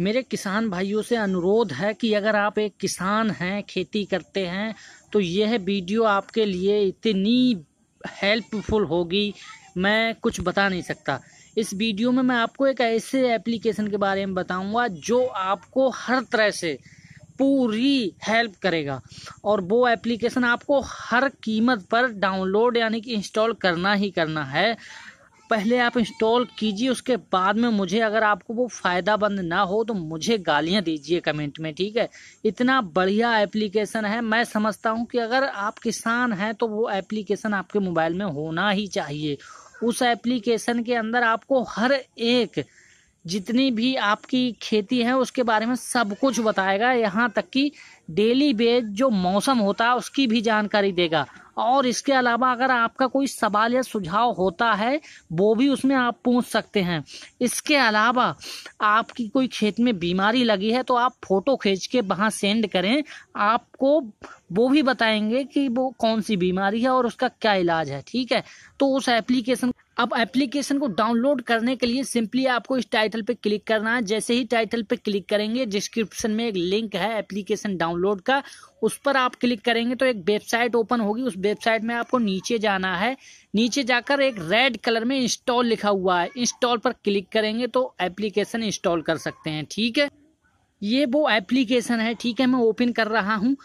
मेरे किसान भाइयों से अनुरोध है कि अगर आप एक किसान हैं खेती करते हैं तो यह वीडियो आपके लिए इतनी हेल्पफुल होगी मैं कुछ बता नहीं सकता इस वीडियो में मैं आपको एक ऐसे एप्लीकेशन के बारे में बताऊंगा जो आपको हर तरह से पूरी हेल्प करेगा और वो एप्लीकेशन आपको हर कीमत पर डाउनलोड यानी कि इंस्टॉल करना ही करना है पहले आप इंस्टॉल कीजिए उसके बाद में मुझे अगर आपको वो फ़ायदा बंद ना हो तो मुझे गालियाँ दीजिए कमेंट में ठीक है इतना बढ़िया एप्लीकेशन है मैं समझता हूँ कि अगर आप किसान हैं तो वो एप्लीकेशन आपके मोबाइल में होना ही चाहिए उस एप्लीकेशन के अंदर आपको हर एक जितनी भी आपकी खेती है उसके बारे में सब कुछ बताएगा यहाँ तक कि डेली बेज जो मौसम होता है उसकी भी जानकारी देगा और इसके अलावा अगर आपका कोई सवाल या सुझाव होता है वो भी उसमें आप पूछ सकते हैं इसके अलावा आपकी कोई खेत में बीमारी लगी है तो आप फ़ोटो खींच के वहाँ सेंड करें आपको वो भी बताएंगे कि वो कौन सी बीमारी है और उसका क्या इलाज है ठीक है तो उस एप्लीकेशन अब एप्लीकेशन को डाउनलोड करने के लिए सिंपली आपको इस टाइटल पे क्लिक करना है जैसे ही टाइटल पे क्लिक करेंगे डिस्क्रिप्शन में एक लिंक है एप्लीकेशन डाउनलोड का उस पर आप क्लिक करेंगे तो एक वेबसाइट ओपन होगी उस वेबसाइट में आपको नीचे जाना है नीचे जाकर एक रेड कलर में इंस्टॉल लिखा हुआ है इंस्टॉल पर क्लिक करेंगे तो एप्लीकेशन इंस्टॉल कर सकते हैं ठीक है ये वो एप्लीकेशन है ठीक है मैं ओपन कर रहा हूँ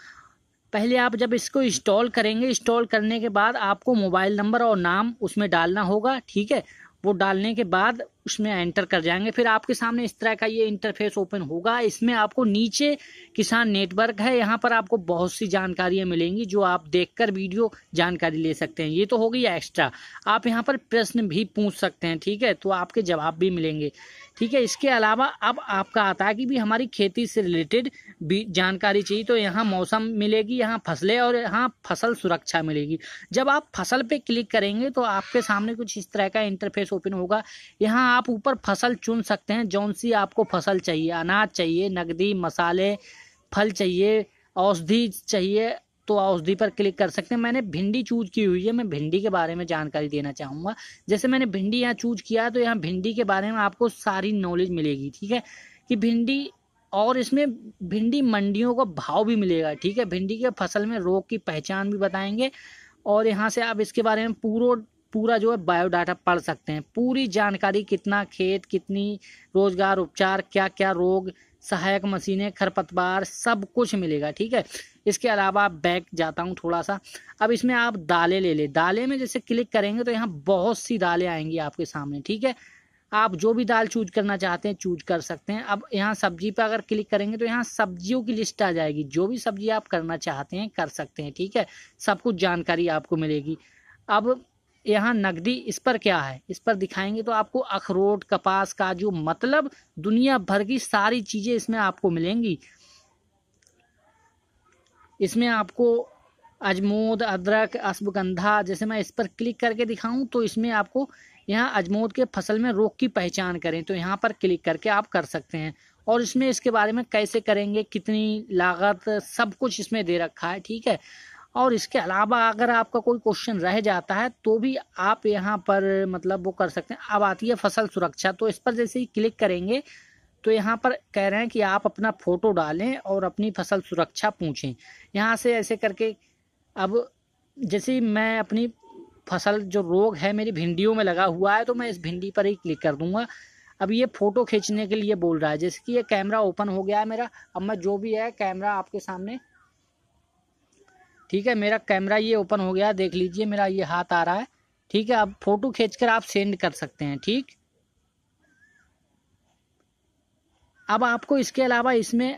पहले आप जब इसको इंस्टॉल करेंगे इंस्टॉल करने के बाद आपको मोबाइल नंबर और नाम उसमें डालना होगा ठीक है वो डालने के बाद उसमें एंटर कर जाएंगे फिर आपके सामने इस तरह का ये इंटरफेस ओपन होगा इसमें आपको नीचे किसान नेटवर्क है यहाँ पर आपको बहुत सी जानकारियाँ मिलेंगी जो आप देखकर वीडियो जानकारी ले सकते हैं ये तो हो गई एक्स्ट्रा आप यहाँ पर प्रश्न भी पूछ सकते हैं ठीक है तो आपके जवाब भी मिलेंगे ठीक है इसके अलावा अब आपका आता है कि भी हमारी खेती से रिलेटेड भी जानकारी चाहिए तो यहाँ मौसम मिलेगी यहाँ फसलें और यहाँ फसल सुरक्षा मिलेगी जब आप फसल पे क्लिक करेंगे तो आपके सामने कुछ इस तरह का इंटरफेस ओपन होगा यहाँ आप ऊपर फसल चुन सकते हैं जौन सी आपको फसल चाहिए अनाज चाहिए नकदी मसाले फल चाहिए औषधि चाहिए तो औषधि पर क्लिक कर सकते हैं मैंने भिंडी चूज की हुई है मैं भिंडी के बारे में जानकारी देना चाहूँगा जैसे मैंने भिंडी यहाँ चूज किया तो यहाँ भिंडी के बारे में आपको सारी नॉलेज मिलेगी ठीक है कि भिंडी और इसमें भिंडी मंडियों का भाव भी मिलेगा ठीक है भिंडी के फसल में रोग की पहचान भी बताएंगे और यहाँ से आप इसके बारे में पूरा पूरा जो है बायोडाटा पढ़ सकते हैं पूरी जानकारी कितना खेत कितनी रोजगार उपचार क्या क्या रोग सहायक मशीनें खरपतवार सब कुछ मिलेगा ठीक है इसके अलावा बैक जाता हूँ थोड़ा सा अब इसमें आप दालें ले लें दाले में जैसे क्लिक करेंगे तो यहाँ बहुत सी दालें आएंगी आपके सामने ठीक है आप जो भी दाल चूज करना चाहते हैं चूज कर सकते हैं अब यहाँ सब्जी पर अगर क्लिक करेंगे तो यहाँ सब्जियों की लिस्ट आ जाएगी जो भी सब्जी आप करना चाहते हैं कर सकते हैं ठीक है सब कुछ जानकारी आपको मिलेगी अब यहाँ नकदी इस पर क्या है इस पर दिखाएंगे तो आपको अखरोट कपास काजू मतलब दुनिया भर की सारी चीज़ें इसमें आपको मिलेंगी इसमें आपको अजमोद अदरक अश्वगंधा जैसे मैं इस पर क्लिक करके दिखाऊं तो इसमें आपको यहाँ अजमोद के फसल में रोग की पहचान करें तो यहाँ पर क्लिक करके आप कर सकते हैं और इसमें इसके बारे में कैसे करेंगे कितनी लागत सब कुछ इसमें दे रखा है ठीक है और इसके अलावा अगर आपका कोई क्वेश्चन रह जाता है तो भी आप यहाँ पर मतलब वो कर सकते हैं अब आती है फसल सुरक्षा तो इस पर जैसे ही क्लिक करेंगे तो यहाँ पर कह रहे हैं कि आप अपना फ़ोटो डालें और अपनी फसल सुरक्षा पूछें यहाँ से ऐसे करके अब जैसे मैं अपनी फसल जो रोग है मेरी भिंडियों में लगा हुआ है तो मैं इस भिंडी पर ही क्लिक कर दूंगा अब ये फ़ोटो खींचने के लिए बोल रहा है जैसे कि ये कैमरा ओपन हो गया है मेरा अब मैं जो भी है कैमरा आपके सामने ठीक है मेरा कैमरा ये ओपन हो गया देख लीजिए मेरा ये हाथ आ रहा है ठीक है अब फोटो खींचकर आप सेंड कर सकते हैं ठीक अब आपको इसके अलावा इसमें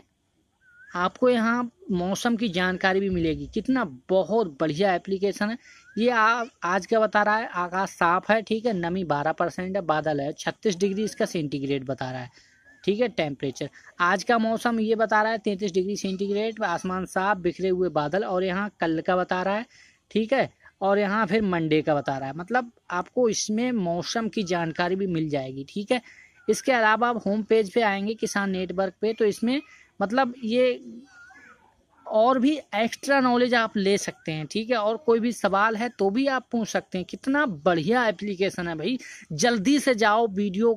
आपको यहाँ मौसम की जानकारी भी मिलेगी कितना बहुत बढ़िया एप्लीकेशन है ये आ, आज क्या बता रहा है आकाश साफ है ठीक है नमी बारह परसेंट है बादल है छत्तीस डिग्री इसका सेंटीग्रेड बता रहा है ठीक है टेम्परेचर आज का मौसम ये बता रहा है तैंतीस डिग्री सेंटीग्रेड आसमान साफ बिखरे हुए बादल और यहाँ कल का बता रहा है ठीक है और यहाँ फिर मंडे का बता रहा है मतलब आपको इसमें मौसम की जानकारी भी मिल जाएगी ठीक है इसके अलावा आप होम पेज पे आएंगे किसान नेटवर्क पे तो इसमें मतलब ये और भी एक्स्ट्रा नॉलेज आप ले सकते हैं ठीक है और कोई भी सवाल है तो भी आप पूछ सकते हैं कितना बढ़िया एप्लीकेशन है भाई जल्दी से जाओ वीडियो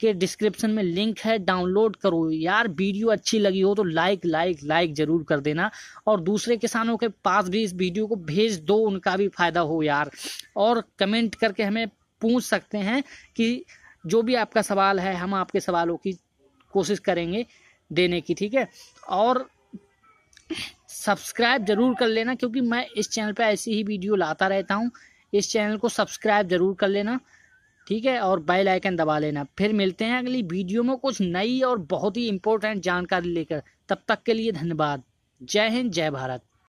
के डिस्क्रिप्शन में लिंक है डाउनलोड करो यार वीडियो अच्छी लगी हो तो लाइक लाइक लाइक ज़रूर कर देना और दूसरे किसानों के पास भी इस वीडियो को भेज दो उनका भी फ़ायदा हो यार और कमेंट करके हमें पूछ सकते हैं कि जो भी आपका सवाल है हम आपके सवालों की कोशिश करेंगे देने की ठीक है और सब्सक्राइब जरूर कर लेना क्योंकि मैं इस चैनल पर ऐसी ही वीडियो लाता रहता हूँ इस चैनल को सब्सक्राइब जरूर कर लेना ठीक है और बेल आइकन दबा लेना फिर मिलते हैं अगली वीडियो में कुछ नई और बहुत ही इंपॉर्टेंट जानकारी लेकर तब तक के लिए धन्यवाद जय हिंद जय भारत